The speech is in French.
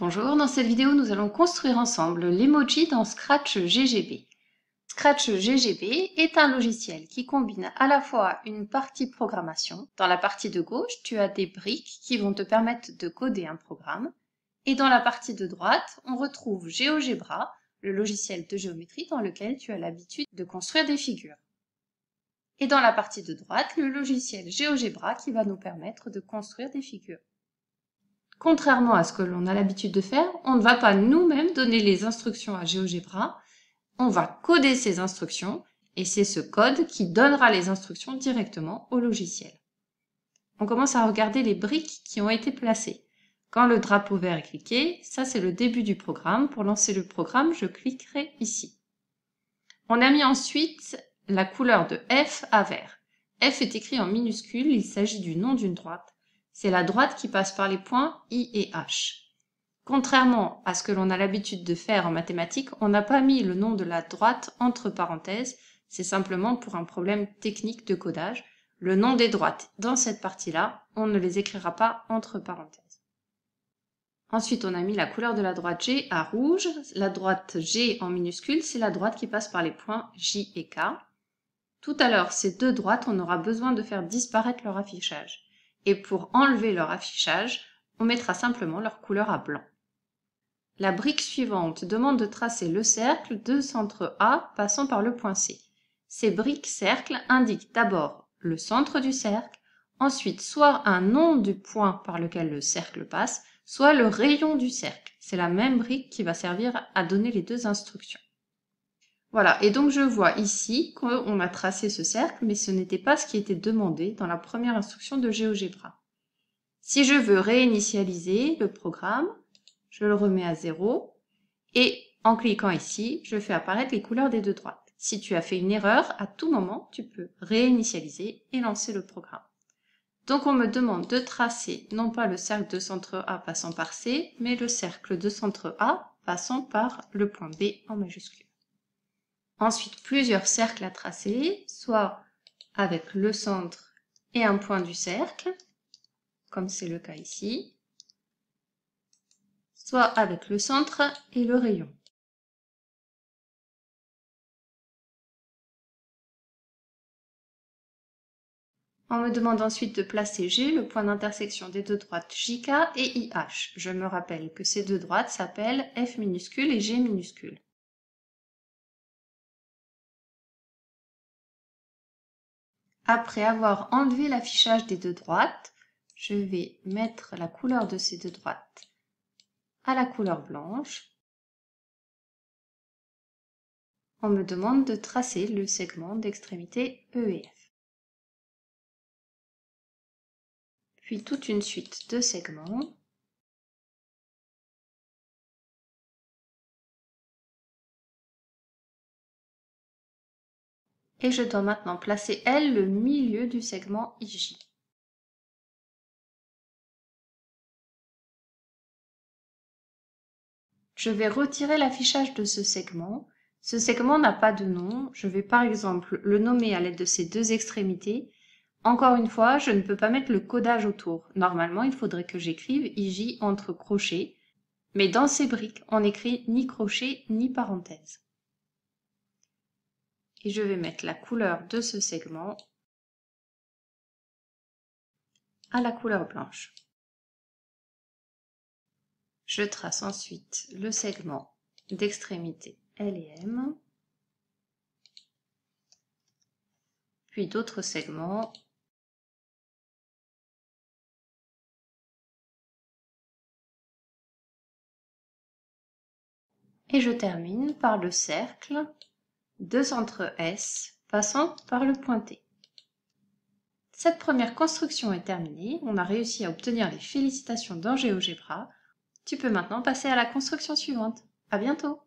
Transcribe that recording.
Bonjour, dans cette vidéo nous allons construire ensemble l'emoji dans Scratch GGB. Scratch GGB est un logiciel qui combine à la fois une partie programmation, dans la partie de gauche tu as des briques qui vont te permettre de coder un programme, et dans la partie de droite on retrouve GeoGebra, le logiciel de géométrie dans lequel tu as l'habitude de construire des figures. Et dans la partie de droite, le logiciel GeoGebra qui va nous permettre de construire des figures. Contrairement à ce que l'on a l'habitude de faire, on ne va pas nous-mêmes donner les instructions à GeoGebra, on va coder ces instructions et c'est ce code qui donnera les instructions directement au logiciel. On commence à regarder les briques qui ont été placées. Quand le drapeau vert est cliqué, ça c'est le début du programme. Pour lancer le programme, je cliquerai ici. On a mis ensuite la couleur de F à vert. F est écrit en minuscule, il s'agit du nom d'une droite. C'est la droite qui passe par les points i et h. Contrairement à ce que l'on a l'habitude de faire en mathématiques, on n'a pas mis le nom de la droite entre parenthèses, c'est simplement pour un problème technique de codage. Le nom des droites dans cette partie-là, on ne les écrira pas entre parenthèses. Ensuite, on a mis la couleur de la droite G à rouge. La droite G en minuscule, c'est la droite qui passe par les points J et K. Tout à l'heure, ces deux droites, on aura besoin de faire disparaître leur affichage et pour enlever leur affichage on mettra simplement leur couleur à blanc la brique suivante demande de tracer le cercle de centre a passant par le point c ces briques cercles indiquent d'abord le centre du cercle ensuite soit un nom du point par lequel le cercle passe soit le rayon du cercle c'est la même brique qui va servir à donner les deux instructions voilà, et donc je vois ici qu'on a tracé ce cercle, mais ce n'était pas ce qui était demandé dans la première instruction de GeoGebra. Si je veux réinitialiser le programme, je le remets à zéro, et en cliquant ici, je fais apparaître les couleurs des deux droites. Si tu as fait une erreur, à tout moment, tu peux réinitialiser et lancer le programme. Donc on me demande de tracer non pas le cercle de centre A passant par C, mais le cercle de centre A passant par le point B en majuscule. Ensuite, plusieurs cercles à tracer, soit avec le centre et un point du cercle, comme c'est le cas ici, soit avec le centre et le rayon. On me demande ensuite de placer G, le point d'intersection des deux droites JK et IH. Je me rappelle que ces deux droites s'appellent F minuscule et G minuscule. Après avoir enlevé l'affichage des deux droites, je vais mettre la couleur de ces deux droites à la couleur blanche. On me demande de tracer le segment d'extrémité E et F. Puis toute une suite de segments et je dois maintenant placer L le milieu du segment IJ. Je vais retirer l'affichage de ce segment. Ce segment n'a pas de nom. Je vais par exemple le nommer à l'aide de ses deux extrémités. Encore une fois, je ne peux pas mettre le codage autour. Normalement, il faudrait que j'écrive IJ entre crochets. Mais dans ces briques, on n'écrit ni crochet ni parenthèse et je vais mettre la couleur de ce segment à la couleur blanche. Je trace ensuite le segment d'extrémité L et M, puis d'autres segments et je termine par le cercle deux entre S passant par le point T. Cette première construction est terminée, on a réussi à obtenir les félicitations dans GeoGebra. Tu peux maintenant passer à la construction suivante. À bientôt